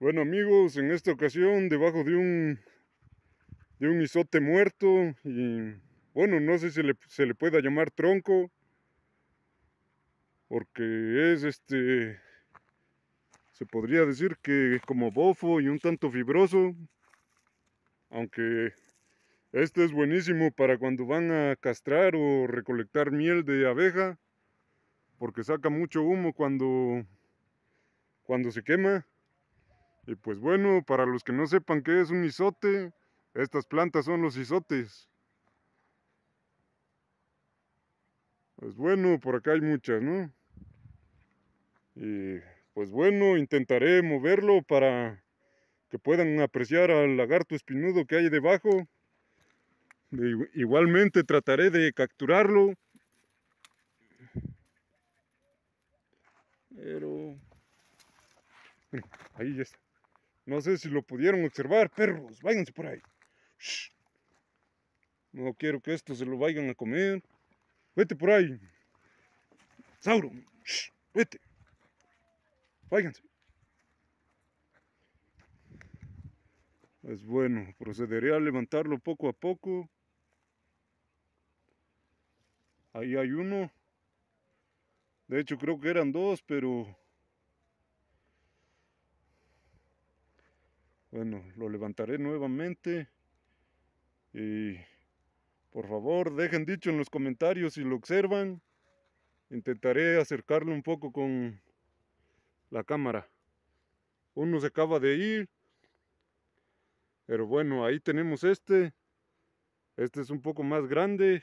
Bueno amigos, en esta ocasión debajo de un de un isote muerto y bueno, no sé si se le pueda llamar tronco porque es este se podría decir que es como bofo y un tanto fibroso aunque este es buenísimo para cuando van a castrar o recolectar miel de abeja porque saca mucho humo cuando cuando se quema y pues bueno, para los que no sepan qué es un isote, estas plantas son los isotes. Pues bueno, por acá hay muchas, ¿no? Y pues bueno, intentaré moverlo para que puedan apreciar al lagarto espinudo que hay debajo. Igualmente trataré de capturarlo. Pero... Ahí ya está. No sé si lo pudieron observar, perros. Váyanse por ahí. No quiero que esto se lo vayan a comer. Vete por ahí. Sauron, Vete. Váyanse. Es bueno, procederé a levantarlo poco a poco. Ahí hay uno. De hecho creo que eran dos, pero Bueno, lo levantaré nuevamente. Y por favor, dejen dicho en los comentarios si lo observan. Intentaré acercarlo un poco con la cámara. Uno se acaba de ir. Pero bueno, ahí tenemos este. Este es un poco más grande.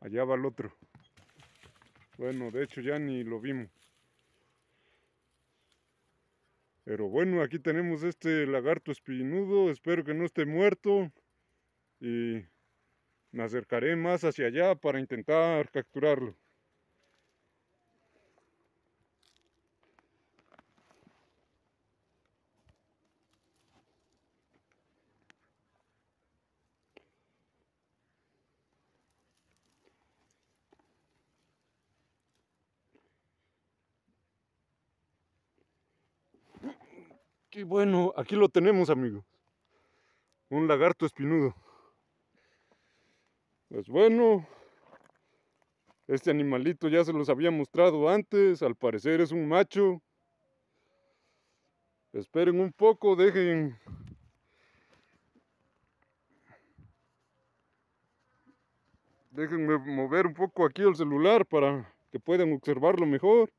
Allá va el otro. Bueno, de hecho ya ni lo vimos. Pero bueno, aquí tenemos este lagarto espinudo, espero que no esté muerto. Y me acercaré más hacia allá para intentar capturarlo. Y bueno, aquí lo tenemos, amigos. Un lagarto espinudo. Pues bueno, este animalito ya se los había mostrado antes, al parecer es un macho. Esperen un poco, dejen... Déjenme mover un poco aquí el celular para que puedan observarlo mejor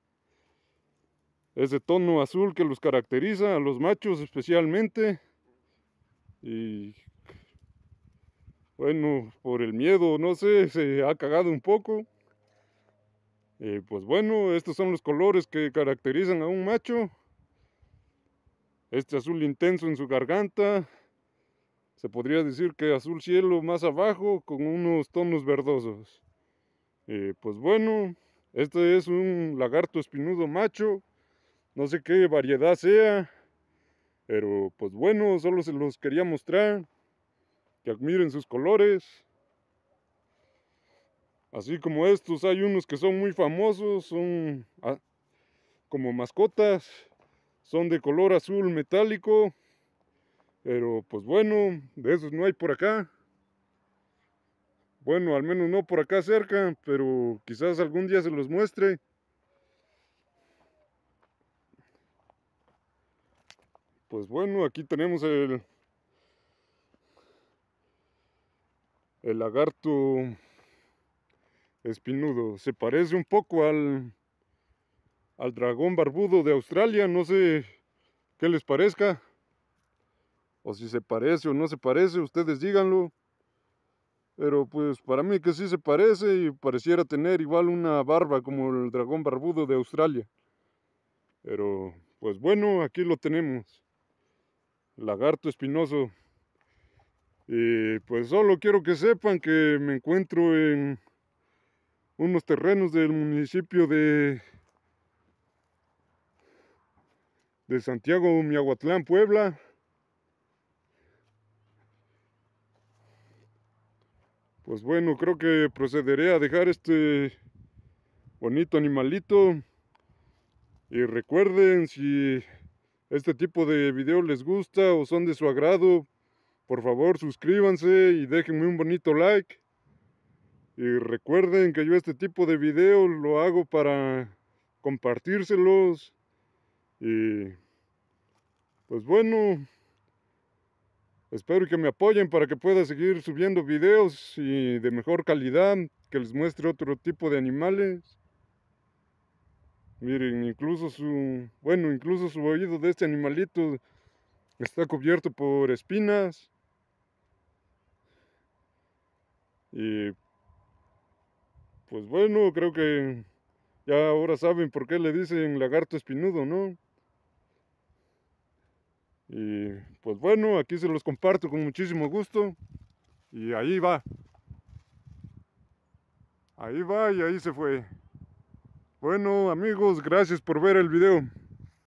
ese tono azul que los caracteriza, a los machos especialmente. Y bueno, por el miedo, no sé, se ha cagado un poco. Eh, pues bueno, estos son los colores que caracterizan a un macho. Este azul intenso en su garganta. Se podría decir que azul cielo más abajo con unos tonos verdosos. Eh, pues bueno, este es un lagarto espinudo macho no sé qué variedad sea. Pero pues bueno, solo se los quería mostrar. Que admiren sus colores. Así como estos, hay unos que son muy famosos, son ah, como mascotas. Son de color azul metálico. Pero pues bueno, de esos no hay por acá. Bueno, al menos no por acá cerca, pero quizás algún día se los muestre. pues bueno, aquí tenemos el, el lagarto espinudo. Se parece un poco al, al dragón barbudo de Australia, no sé qué les parezca. O si se parece o no se parece, ustedes díganlo. Pero pues para mí que sí se parece y pareciera tener igual una barba como el dragón barbudo de Australia. Pero pues bueno, aquí lo tenemos lagarto espinoso. Y pues solo quiero que sepan que me encuentro en unos terrenos del municipio de, de Santiago Miahuatlán, Puebla. Pues bueno, creo que procederé a dejar este bonito animalito. Y recuerden si este tipo de video les gusta o son de su agrado, por favor suscríbanse y déjenme un bonito like. Y recuerden que yo este tipo de video lo hago para compartírselos. Y pues bueno, espero que me apoyen para que pueda seguir subiendo videos y de mejor calidad, que les muestre otro tipo de animales. Miren, incluso su, bueno, incluso su oído de este animalito está cubierto por espinas. Y pues bueno, creo que ya ahora saben por qué le dicen lagarto espinudo, ¿no? Y pues bueno, aquí se los comparto con muchísimo gusto. Y ahí va. Ahí va y ahí se fue. Bueno amigos, gracias por ver el video.